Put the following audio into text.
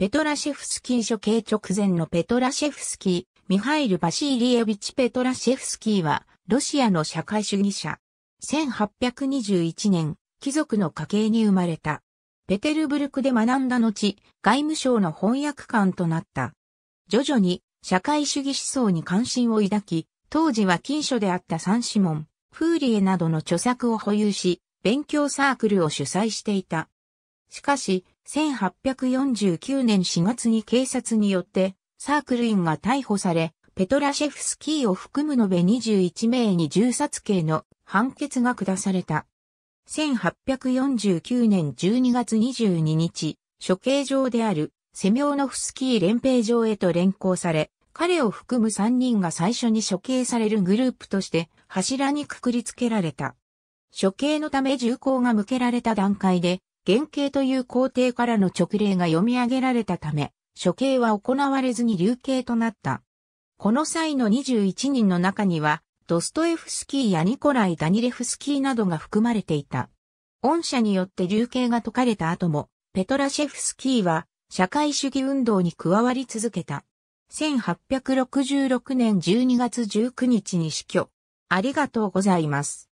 ペトラシェフスキー処刑直前のペトラシェフスキー、ミハイル・バシーリエビチ・ペトラシェフスキーは、ロシアの社会主義者。1821年、貴族の家系に生まれた。ペテルブルクで学んだ後、外務省の翻訳官となった。徐々に、社会主義思想に関心を抱き、当時は禁書であった三子門、フーリエなどの著作を保有し、勉強サークルを主催していた。しかし、1849年4月に警察によってサークル員が逮捕され、ペトラシェフスキーを含む延べ21名に銃殺刑の判決が下された。1849年12月22日、処刑場であるセミョーノフスキー連兵場へと連行され、彼を含む3人が最初に処刑されるグループとして柱にくくりつけられた。処刑のため銃口が向けられた段階で原型という皇帝からの直令が読み上げられたため、処刑は行われずに流刑となった。この際の21人の中には、ドストエフスキーやニコライ・ダニレフスキーなどが含まれていた。恩赦によって流刑が解かれた後も、ペトラシェフスキーは社会主義運動に加わり続けた。1866年12月19日に死去。ありがとうございます。